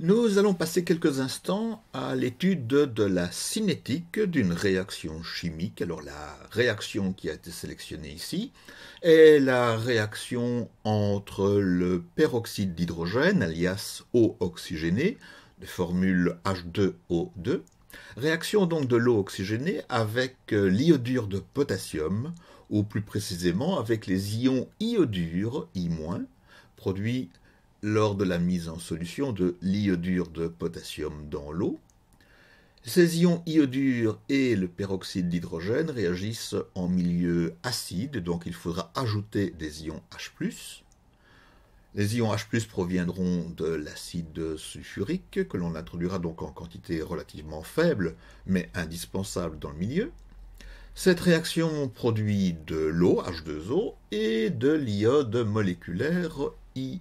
Nous allons passer quelques instants à l'étude de la cinétique d'une réaction chimique. Alors la réaction qui a été sélectionnée ici est la réaction entre le peroxyde d'hydrogène, alias eau oxygénée, de formule H2O2, réaction donc de l'eau oxygénée avec l'iodure de potassium, ou plus précisément avec les ions iodure, I-, produits lors de la mise en solution de l'iodure de potassium dans l'eau, ces ions iodures et le peroxyde d'hydrogène réagissent en milieu acide, donc il faudra ajouter des ions H+. Les ions H+, proviendront de l'acide sulfurique, que l'on introduira donc en quantité relativement faible, mais indispensable dans le milieu. Cette réaction produit de l'eau, H2O, et de l'iode moléculaire I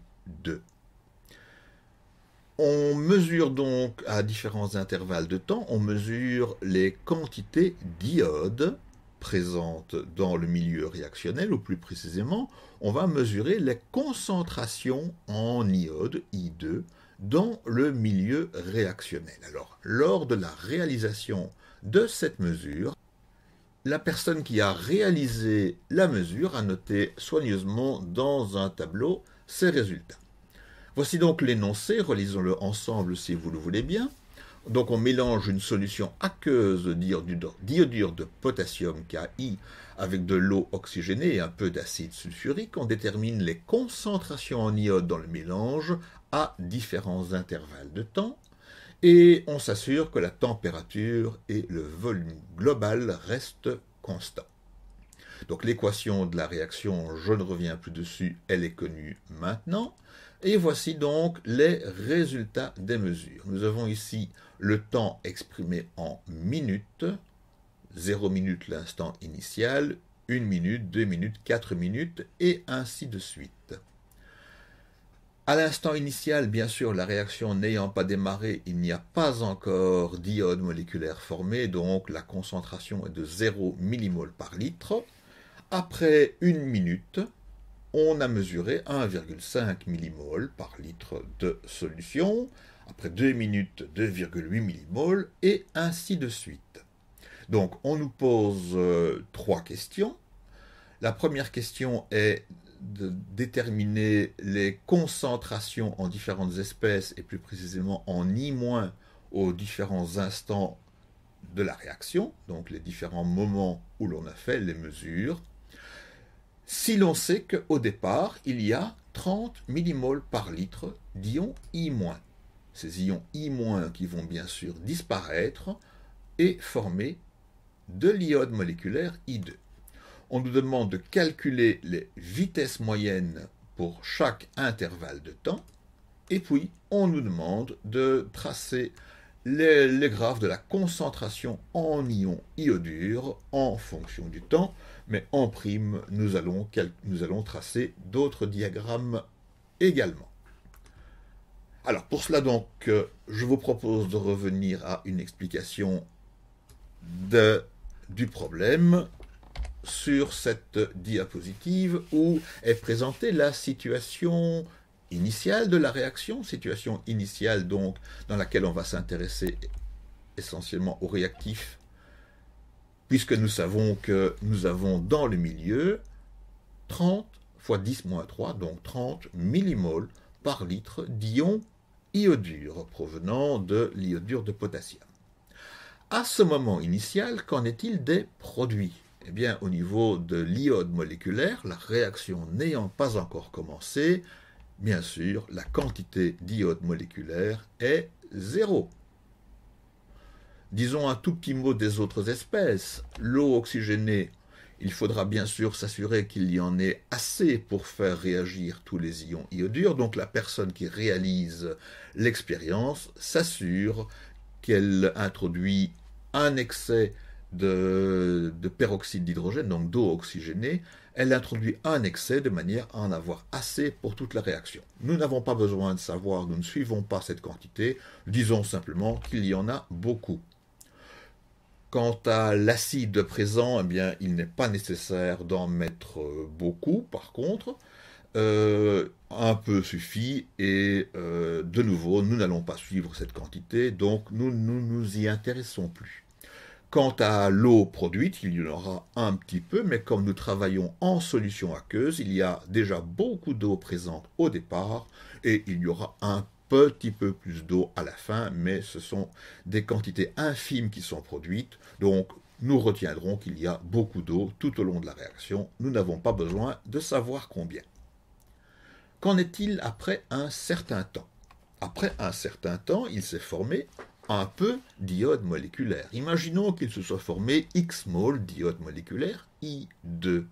on mesure donc à différents intervalles de temps, on mesure les quantités d'iodes présentes dans le milieu réactionnel, ou plus précisément, on va mesurer les concentrations en iodes, I2, dans le milieu réactionnel. Alors, lors de la réalisation de cette mesure, la personne qui a réalisé la mesure a noté soigneusement dans un tableau ses résultats. Voici donc l'énoncé, relisons-le ensemble si vous le voulez bien. Donc on mélange une solution aqueuse d'iodure de potassium Ki avec de l'eau oxygénée et un peu d'acide sulfurique. On détermine les concentrations en iode dans le mélange à différents intervalles de temps et on s'assure que la température et le volume global restent constants. Donc l'équation de la réaction, je ne reviens plus dessus, elle est connue maintenant. Et voici donc les résultats des mesures. Nous avons ici le temps exprimé en minutes, 0 minutes l'instant initial, 1 minute, 2 minutes, 4 minutes, et ainsi de suite. À l'instant initial, bien sûr, la réaction n'ayant pas démarré, il n'y a pas encore d'iode moléculaire formé, donc la concentration est de 0 millimol par litre. Après une minute, on a mesuré 1,5 millimol par litre de solution, après deux minutes 2,8 millimol, et ainsi de suite. Donc on nous pose euh, trois questions. La première question est de déterminer les concentrations en différentes espèces et plus précisément en I- aux différents instants de la réaction, donc les différents moments où l'on a fait les mesures, si l'on sait qu'au départ, il y a 30 millimoles par litre d'ions I-. Ces ions I- qui vont bien sûr disparaître et former de l'iode moléculaire I2 on nous demande de calculer les vitesses moyennes pour chaque intervalle de temps, et puis on nous demande de tracer les, graphes de la concentration en ions iodure en fonction du temps, mais en prime, nous allons, nous allons tracer d'autres diagrammes également. Alors pour cela donc, euh, je vous propose de revenir à une explication de, du problème sur cette diapositive où est présentée la situation initiale de la réaction, situation initiale donc dans laquelle on va s'intéresser essentiellement aux réactifs, puisque nous savons que nous avons dans le milieu 30 fois 10 moins 3, donc 30 millimoles par litre d'ion iodure provenant de l'iodure de potassium. À ce moment initial, qu'en est-il des produits eh bien, au niveau de l'iode moléculaire, la réaction n'ayant pas encore commencé, bien sûr, la quantité d'iode moléculaire est zéro. Disons un tout petit mot des autres espèces. L'eau oxygénée, il faudra bien sûr s'assurer qu'il y en ait assez pour faire réagir tous les ions iodures. Donc la personne qui réalise l'expérience s'assure qu'elle introduit un excès de, peroxyde d'hydrogène, donc d'eau oxygénée, elle introduit un excès de manière à en avoir assez pour toute la réaction. Nous n'avons pas besoin de savoir, nous ne suivons pas cette quantité, disons simplement qu'il y en a beaucoup. Quant à l'acide présent, eh bien, il n'est pas nécessaire d'en mettre euh, beaucoup, par contre, euh, un peu suffit et euh, de nouveau, nous n'allons pas suivre cette quantité, donc nous ne nous, nous y intéressons plus. Quant à l'eau produite, il y en aura un petit peu, mais comme nous travaillons en solution aqueuse, il y a déjà beaucoup d'eau présente au départ et il y aura un petit peu plus d'eau à la fin, mais ce sont des quantités infimes qui sont produites, donc nous retiendrons qu'il y a beaucoup d'eau tout au long de la réaction, nous n'avons pas besoin de savoir combien. Qu'en est-il après un certain temps Après un certain temps, il s'est formé un peu d'iode moléculaire. Imaginons qu'il se soit formé X mol d'iode moléculaire I2.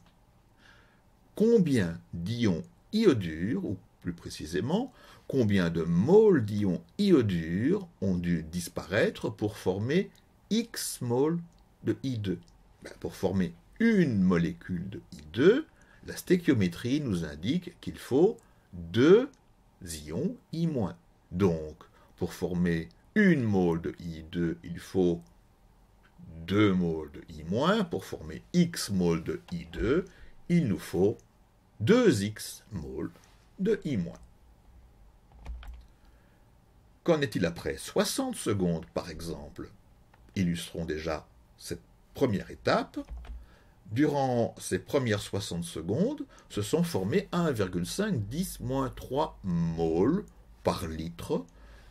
Combien d'ions iodures, ou plus précisément, combien de mol d'ions iodures ont dû disparaître pour former X mol de I2 ben, Pour former une molécule de I2, la stéchiométrie nous indique qu'il faut deux ions I-. Donc, pour former une mole de I2, il faut 2 moles de I- pour former X moles de I2. Il nous faut 2X moles de I-. Qu'en est-il après 60 secondes, par exemple Illustrons déjà cette première étape. Durant ces premières 60 secondes, se sont formés 1,5 10 3 moles par litre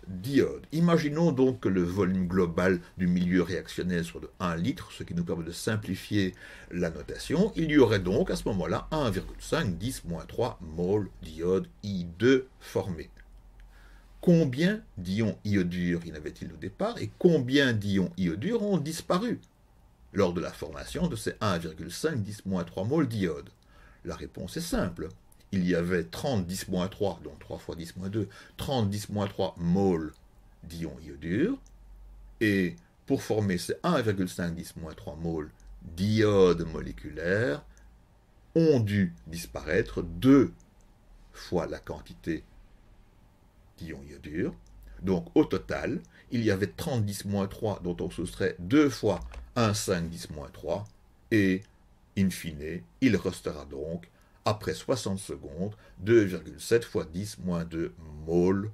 diode. Imaginons donc que le volume global du milieu réactionnel soit de 1 litre, ce qui nous permet de simplifier la notation. Il y aurait donc à ce moment-là 1,5 10 3 mol d'iode I2 formé. Combien d'ions iodures y avait-il au départ et combien d'ions iodures ont disparu lors de la formation de ces 1,5 10 3 mol d'iode La réponse est simple il y avait 30 10-3, donc 3 fois 10-2, 30 10-3 mol d'ions iodure. Et pour former ces 1,5 10-3 mol d'iode moléculaire, ont dû disparaître deux fois la quantité d'ion iodure. Donc au total, il y avait 30 10-3 dont on soustrait 2 fois 1,5 10-3 et in fine, il restera donc après 60 secondes, 2,7 fois 10 moins 2 mol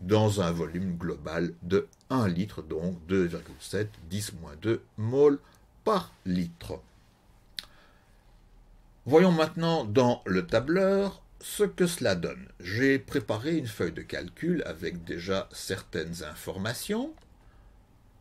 dans un volume global de 1 litre, donc 2,7 10 moins 2 mol par litre. Voyons maintenant dans le tableur ce que cela donne. J'ai préparé une feuille de calcul avec déjà certaines informations,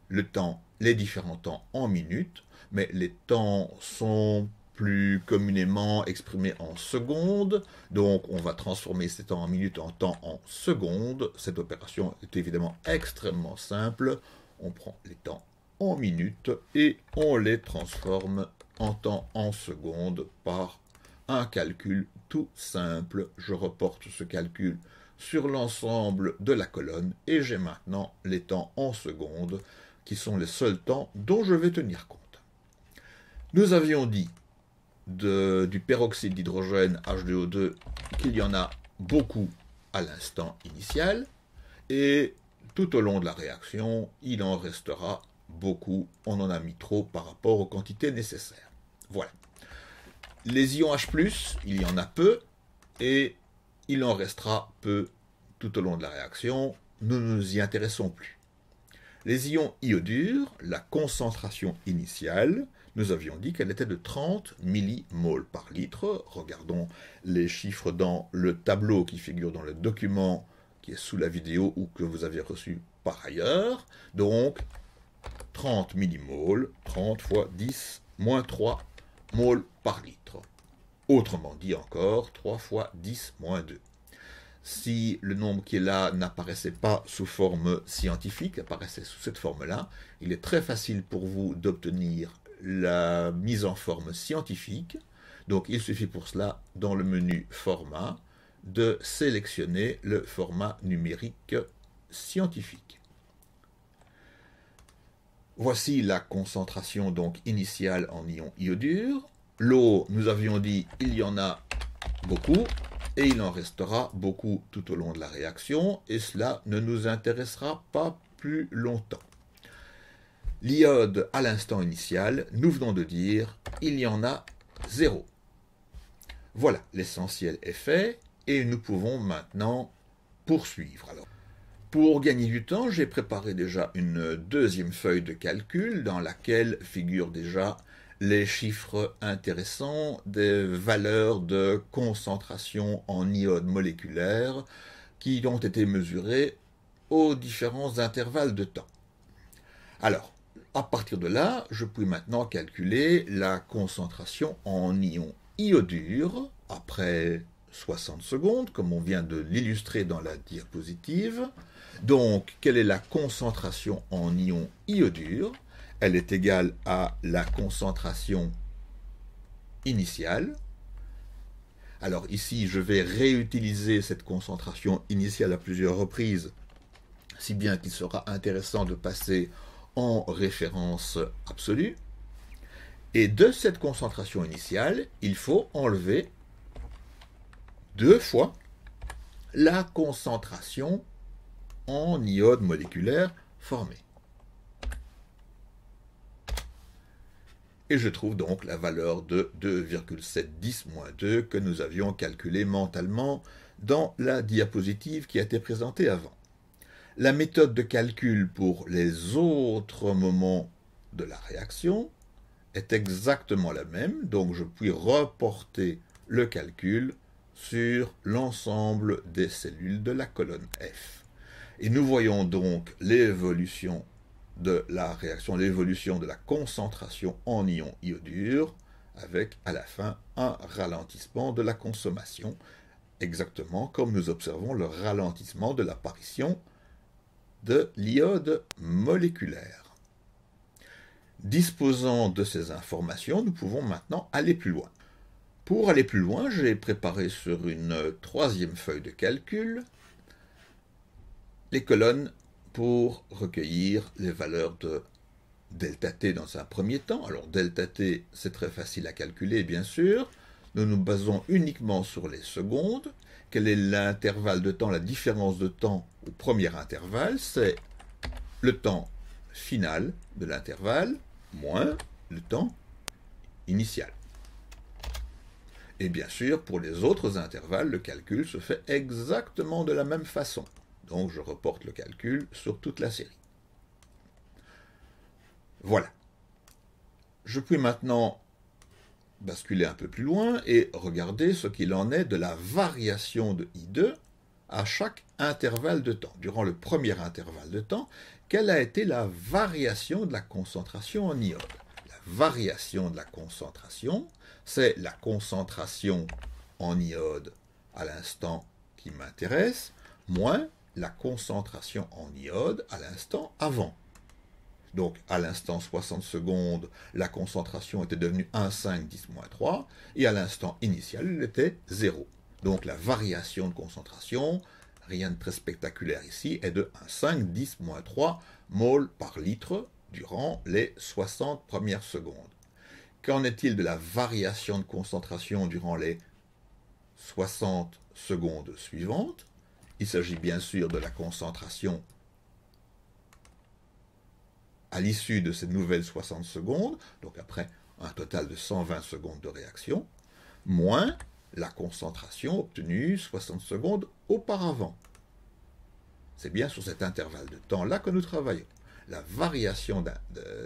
le temps, les différents temps en minutes, mais les temps sont plus communément exprimé en secondes. Donc on va transformer ces temps en minutes en temps en secondes. Cette opération est évidemment extrêmement simple. On prend les temps en minutes et on les transforme en temps en secondes par un calcul tout simple. Je reporte ce calcul sur l'ensemble de la colonne et j'ai maintenant les temps en secondes qui sont les seuls temps dont je vais tenir compte. Nous avions dit du peroxyde d'hydrogène H2O2 qu'il y en a beaucoup à l'instant initial, et tout au long de la réaction, il en restera beaucoup, on en a mis trop par rapport aux quantités nécessaires. Voilà. Les ions H, il y en a peu, et il en restera peu tout au long de la réaction, nous ne nous y intéressons plus. Les ions iodures, la concentration initiale, nous avions dit qu'elle était de 30 millimoles par litre. Regardons les chiffres dans le tableau qui figure dans le document qui est sous la vidéo ou que vous avez reçu par ailleurs. Donc, 30 millimoles, 30 fois 10, moins 3 moles par litre. Autrement dit encore, 3 fois 10 moins 2 si le nombre qui est là n'apparaissait pas sous forme scientifique, apparaissait sous cette forme-là, il est très facile pour vous d'obtenir la mise en forme scientifique. Donc il suffit pour cela, dans le menu Format, de sélectionner le format numérique scientifique. Voici la concentration donc initiale en ions iodure. L'eau, nous avions dit, il y en a beaucoup, et il en restera beaucoup tout au long de la réaction, et cela ne nous intéressera pas plus longtemps l'iode à l'instant initial, nous venons de dire il y en a zéro. Voilà, l'essentiel est fait et nous pouvons maintenant poursuivre. Alors, pour gagner du temps, j'ai préparé déjà une deuxième feuille de calcul dans laquelle figurent déjà les chiffres intéressants des valeurs de concentration en iode moléculaire qui ont été mesurées aux différents intervalles de temps. Alors, à partir de là, je puis maintenant calculer la concentration en ions iodure après 60 secondes, comme on vient de l'illustrer dans la diapositive. Donc, quelle est la concentration en ions iodure Elle est égale à la concentration initiale. Alors ici, je vais réutiliser cette concentration initiale à plusieurs reprises, si bien qu'il sera intéressant de passer en référence absolue. Et de cette concentration initiale, il faut enlever deux fois la concentration en iode moléculaire formée. Et je trouve donc la valeur de 2,710-2 que nous avions calculée mentalement dans la diapositive qui a été présentée avant la méthode de calcul pour les autres moments de la réaction est exactement la même, donc je puis reporter le calcul sur l'ensemble des cellules de la colonne F. Et nous voyons donc l'évolution de la réaction, l'évolution de la concentration en ion iodure, avec à la fin un ralentissement de la consommation, exactement comme nous observons le ralentissement de l'apparition de l'iode moléculaire. Disposant de ces informations, nous pouvons maintenant aller plus loin. Pour aller plus loin, j'ai préparé sur une troisième feuille de calcul les colonnes pour recueillir les valeurs de delta t dans un premier temps. Alors delta t, c'est très facile à calculer, bien sûr. Nous nous basons uniquement sur les secondes quel est l'intervalle de temps, la différence de temps au premier intervalle, c'est le temps final de l'intervalle moins le temps initial. Et bien sûr, pour les autres intervalles, le calcul se fait exactement de la même façon. Donc je reporte le calcul sur toute la série. Voilà. Je puis maintenant basculer un peu plus loin et regarder ce qu'il en est de la variation de I2 à chaque intervalle de temps. Durant le premier intervalle de temps, quelle a été la variation de la concentration en iode La variation de la concentration, c'est la concentration en iode à l'instant qui m'intéresse, moins la concentration en iode à l'instant avant. Donc à l'instant 60 secondes, la concentration était devenue 1,5 10 3, et à l'instant initial, elle était 0. Donc la variation de concentration, rien de très spectaculaire ici, est de 1,5 10 3 mol par litre durant les 60 premières secondes. Qu'en est-il de la variation de concentration durant les 60 secondes suivantes Il s'agit bien sûr de la concentration à l'issue de ces nouvelles 60 secondes, donc après un total de 120 secondes de réaction, moins la concentration obtenue 60 secondes auparavant. C'est bien sur cet intervalle de temps-là que nous travaillons. La variation de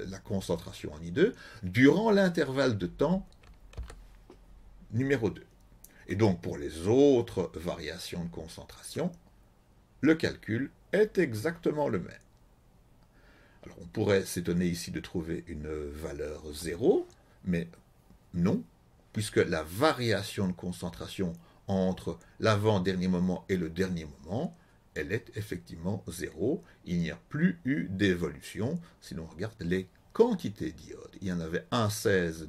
la concentration en I2 durant l'intervalle de temps numéro 2. Et donc pour les autres variations de concentration, le calcul est exactement le même. Alors on pourrait s'étonner ici de trouver une valeur zéro, mais non, puisque la variation de concentration entre l'avant-dernier moment et le dernier moment, elle est effectivement zéro. Il n'y a plus eu d'évolution si l'on regarde les quantités diodes, Il y en avait 1,16,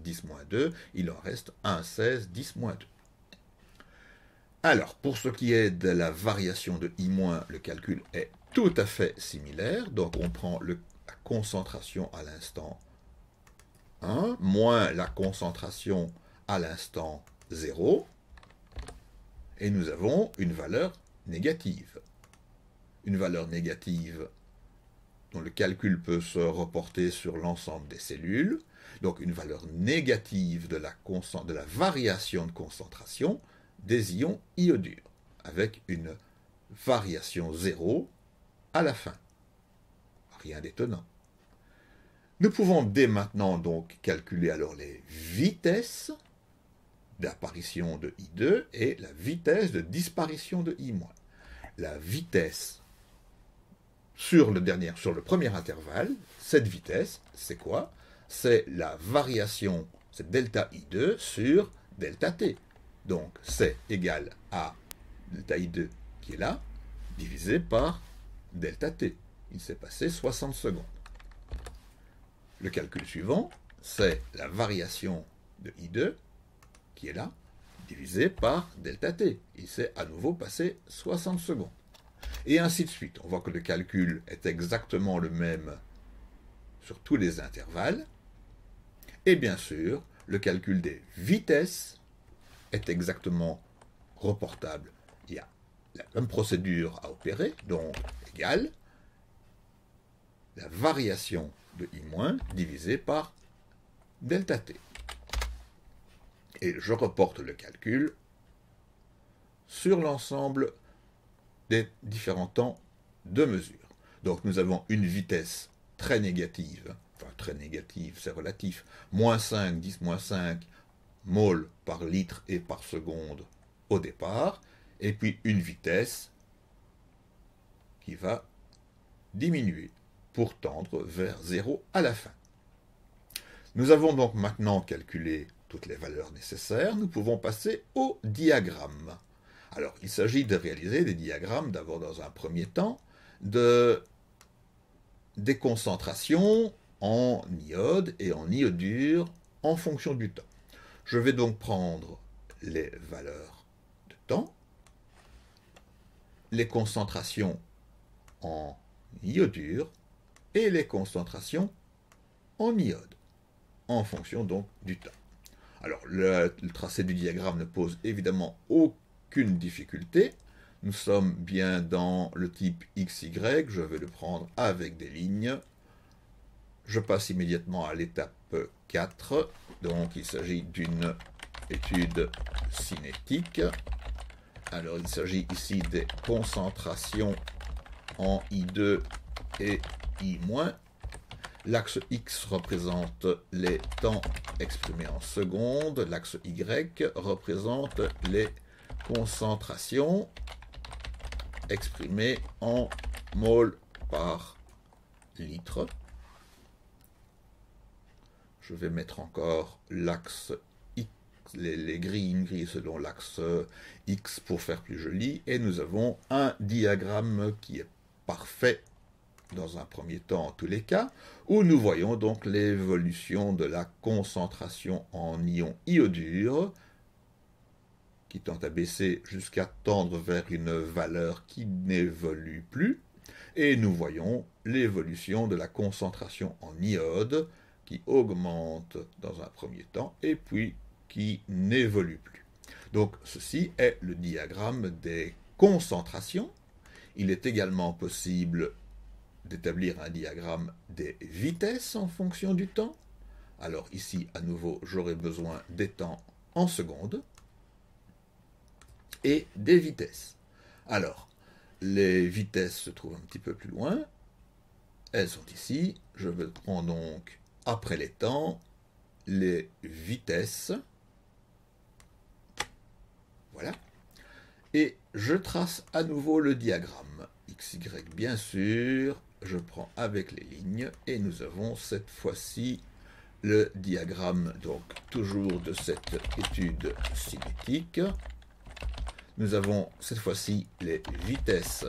10-2, il en reste 1,16, 10-2. Alors, pour ce qui est de la variation de i-, le calcul est tout à fait similaire. Donc, on prend le concentration à l'instant 1 hein? moins la concentration à l'instant 0. Et nous avons une valeur négative. Une valeur négative dont le calcul peut se reporter sur l'ensemble des cellules. Donc une valeur négative de la, de la variation de concentration des ions iodures, avec une variation 0 à la fin rien d'étonnant. Nous pouvons dès maintenant donc calculer alors les vitesses d'apparition de I2 et la vitesse de disparition de I-. La vitesse sur le, dernier, sur le premier intervalle, cette vitesse, c'est quoi C'est la variation, c'est delta I2 sur delta T. Donc c'est égal à delta I2 qui est là, divisé par delta T il s'est passé 60 secondes. Le calcul suivant, c'est la variation de I2, qui est là, divisé par delta t. Il s'est à nouveau passé 60 secondes. Et ainsi de suite. On voit que le calcul est exactement le même sur tous les intervalles. Et bien sûr, le calcul des vitesses est exactement reportable. Il y a la même procédure à opérer, donc égale la variation de I- divisé par delta t. Et je reporte le calcul sur l'ensemble des différents temps de mesure. Donc nous avons une vitesse très négative, enfin très négative, c'est relatif, moins 5, 10 moins 5 mol par litre et par seconde au départ, et puis une vitesse qui va diminuer pour tendre vers 0 à la fin. Nous avons donc maintenant calculé toutes les valeurs nécessaires, nous pouvons passer au diagramme. Alors, il s'agit de réaliser des diagrammes d'abord dans un premier temps de des concentrations en iode et en iodure en fonction du temps. Je vais donc prendre les valeurs de temps, les concentrations en iodure et les concentrations en iode, en fonction donc du temps. Alors le, tracé du diagramme ne pose évidemment aucune difficulté. Nous sommes bien dans le type XY, je vais le prendre avec des lignes. Je passe immédiatement à l'étape 4, donc il s'agit d'une étude cinétique. Alors il s'agit ici des concentrations en I2 et moins L'axe x représente les temps exprimés en secondes. L'axe y représente les concentrations exprimées en mol par litre. Je vais mettre encore l'axe x, les, les grilles, selon l'axe x pour faire plus joli. Et nous avons un diagramme qui est parfait dans un premier temps en tous les cas, où nous voyons donc l'évolution de la concentration en ions iodure, qui tend à baisser jusqu'à tendre vers une valeur qui n'évolue plus, et nous voyons l'évolution de la concentration en iode, qui augmente dans un premier temps, et puis qui n'évolue plus. Donc ceci est le diagramme des concentrations. Il est également possible d'établir un diagramme des vitesses en fonction du temps. Alors ici, à nouveau, j'aurai besoin des temps en secondes et des vitesses. Alors, les vitesses se trouvent un petit peu plus loin. Elles sont ici. Je prends donc, après les temps, les vitesses. Voilà. Et je trace à nouveau le diagramme. y bien sûr, je prends avec les lignes et nous avons cette fois-ci le diagramme, donc toujours de cette étude cinétique. Nous avons cette fois-ci les vitesses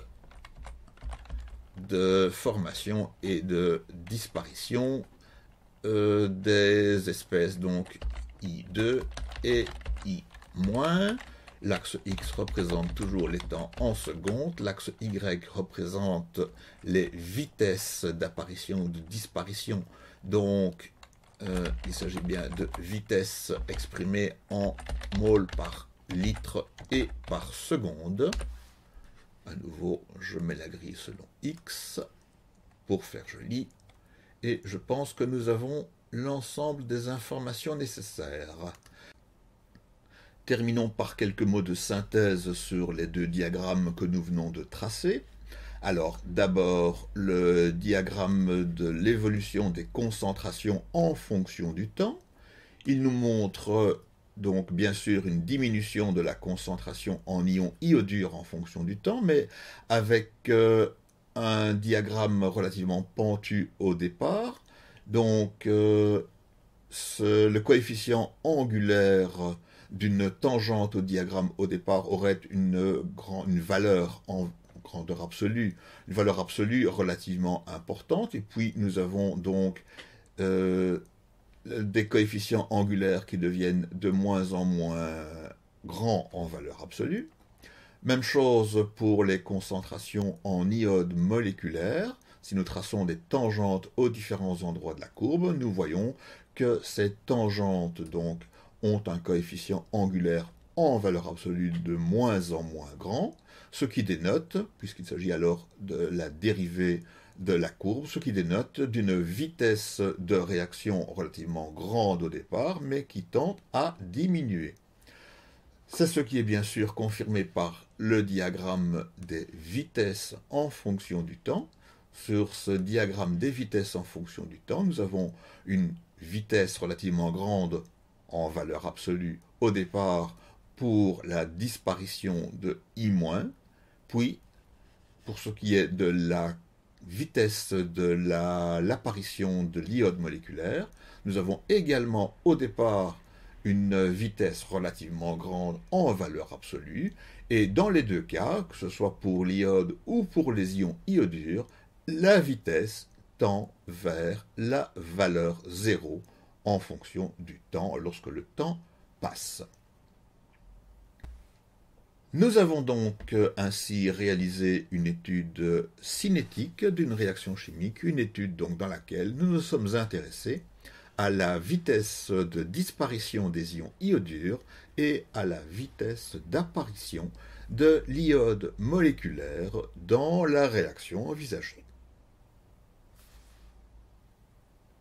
de formation et de disparition euh, des espèces, donc I2 et I-. L'axe X représente toujours les temps en secondes, l'axe Y représente les vitesses d'apparition ou de disparition. Donc, euh, il s'agit bien de vitesses exprimées en mol par litre et par seconde. À nouveau, je mets la grille selon X pour faire joli. Et je pense que nous avons l'ensemble des informations nécessaires. Terminons par quelques mots de synthèse sur les deux diagrammes que nous venons de tracer. Alors d'abord le diagramme de l'évolution des concentrations en fonction du temps. Il nous montre donc bien sûr une diminution de la concentration en ions iodures en fonction du temps, mais avec euh, un diagramme relativement pentu au départ. Donc euh, le coefficient angulaire d'une tangente au diagramme au départ aurait une, une valeur en grandeur absolue, une valeur absolue relativement importante. Et puis nous avons donc euh, des coefficients angulaires qui deviennent de moins en moins grands en valeur absolue. Même chose pour les concentrations en iodes moléculaires. Si nous traçons des tangentes aux différents endroits de la courbe, nous voyons que ces tangentes donc ont un coefficient angulaire en valeur absolue de moins en moins grand, ce qui dénote, puisqu'il s'agit alors de la dérivée de la courbe, ce qui dénote d'une vitesse de réaction relativement grande au départ, mais qui tend à diminuer. C'est ce qui est bien sûr confirmé par le diagramme des vitesses en fonction du temps. Sur ce diagramme des vitesses en fonction du temps, nous avons une vitesse relativement grande en valeur absolue au départ pour la disparition de I-, puis pour ce qui est de la vitesse de l'apparition de l'iode moléculaire, nous avons également au départ une vitesse relativement grande en valeur absolue, et dans les deux cas, que ce soit pour l'iode ou pour les ions iodures, la vitesse tend vers la valeur zéro en fonction du temps, lorsque le temps passe. Nous avons donc euh, ainsi réalisé une étude cinétique d'une réaction chimique, une étude donc dans laquelle nous nous sommes intéressés à la vitesse de disparition des ions iodures et à la vitesse d'apparition de l'iode moléculaire dans la réaction envisagée.